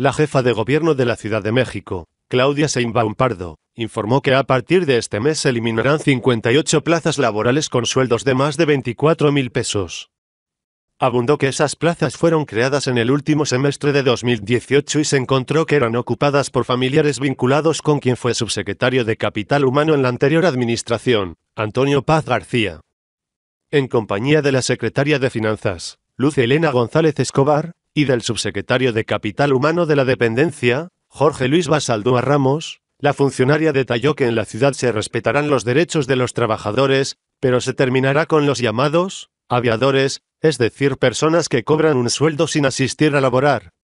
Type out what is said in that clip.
La jefa de gobierno de la Ciudad de México, Claudia Seinbaum Pardo, informó que a partir de este mes se eliminarán 58 plazas laborales con sueldos de más de 24 mil pesos. Abundó que esas plazas fueron creadas en el último semestre de 2018 y se encontró que eran ocupadas por familiares vinculados con quien fue subsecretario de Capital Humano en la anterior administración, Antonio Paz García. En compañía de la secretaria de Finanzas, Luz Elena González Escobar, y del subsecretario de Capital Humano de la Dependencia, Jorge Luis Basaldúa Ramos, la funcionaria detalló que en la ciudad se respetarán los derechos de los trabajadores, pero se terminará con los llamados aviadores, es decir, personas que cobran un sueldo sin asistir a laborar.